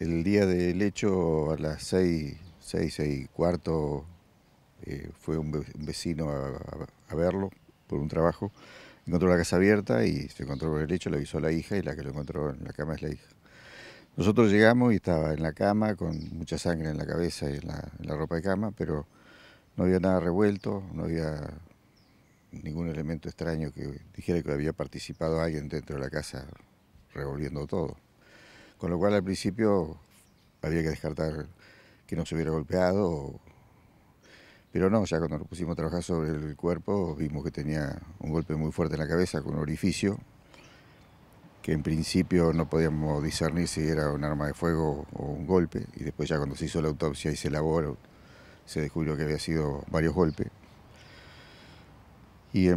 El día del hecho, a las seis, seis, seis y cuarto, eh, fue un vecino a, verlo por un trabajo. Encontró la casa abierta y se encontró por el hecho, le avisó la hija y la que lo encontró en la cama es la hija. Nosotros llegamos y estaba en la cama con mucha sangre en la cabeza y en la ropa de cama, pero no había nada revuelto, no había ningún elemento extraño que dijera que había participado alguien dentro de la casa revolviendo todo. Con lo cual al principio había que descartar que no se hubiera golpeado. Pero no, ya cuando nos pusimos a trabajar sobre el cuerpo vimos que tenía un golpe muy fuerte en la cabeza con un orificio que en principio no podíamos discernir si era un arma de fuego o un golpe, y después ya cuando se hizo la autopsia y se elaboró, se descubrió que había sido varios golpes. Y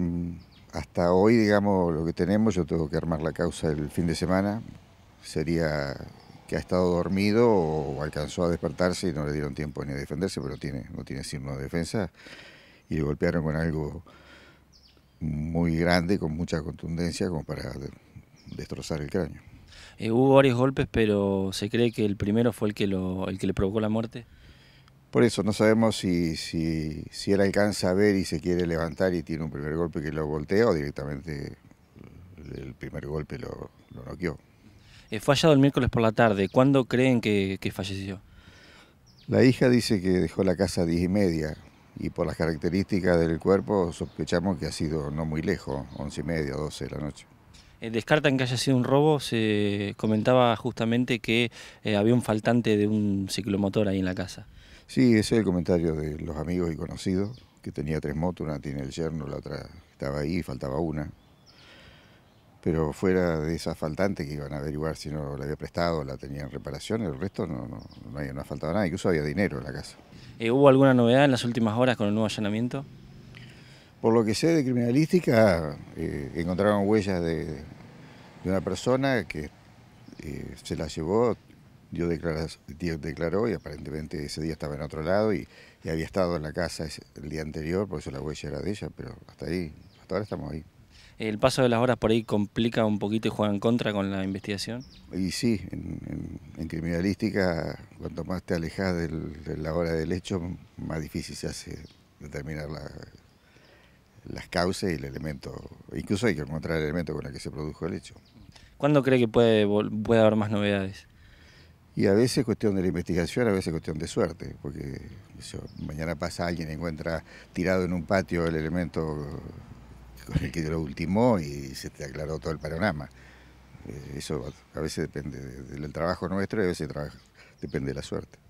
hasta hoy, digamos, lo que tenemos, yo tengo que armar la causa el fin de semana, sería que ha estado dormido o alcanzó a despertarse y no le dieron tiempo ni a defenderse, pero tiene, no tiene signo de defensa y le golpearon con algo muy grande, con mucha contundencia, como para destrozar el cráneo. Eh, hubo varios golpes, pero se cree que el primero fue el que, el que le provocó la muerte. Por eso, no sabemos si, si, él alcanza a ver y se quiere levantar y tiene un primer golpe que lo voltea o directamente el primer golpe lo, lo noqueó. Fallado eh, fue el miércoles por la tarde. ¿Cuándo creen que, falleció? La hija dice que dejó la casa a diez y media y por las características del cuerpo sospechamos que ha sido no muy lejos, once y media, doce de la noche. Eh, ¿Descartan que haya sido un robo? Se comentaba justamente que eh, había un faltante de un ciclomotor ahí en la casa. Sí, ese es el comentario de los amigos y conocidos, que tenía tres motos, una tiene el yerno, la otra estaba ahí, faltaba una. Pero fuera de esa faltante que iban a averiguar si no la había prestado la tenían en reparación, el resto no, no, no, había, ha faltado nada, incluso había dinero en la casa. Eh, ¿Hubo alguna novedad en las últimas horas con el nuevo allanamiento? Por lo que sé de criminalística, eh, encontraron huellas de, una persona que eh, se la llevó, dio declaró y aparentemente ese día estaba en otro lado y, y había estado en la casa el día anterior, por eso la huella era de ella, pero hasta ahí, hasta ahora estamos ahí. ¿El paso de las horas por ahí complica un poquito y juega en contra con la investigación? Y sí, en, criminalística, cuanto más te alejas de la hora del hecho, más difícil se hace determinar las causas y el elemento. Incluso hay que encontrar el elemento con el que se produjo el hecho. ¿Cuándo cree que puede, haber más novedades? Y a veces cuestión de la investigación, a veces cuestión de suerte, porque mañana pasa alguien encuentra tirado en un patio el elemento con el que lo último y se te aclaró todo el panorama. Eh, eso a veces depende del trabajo nuestro y a veces depende de la suerte.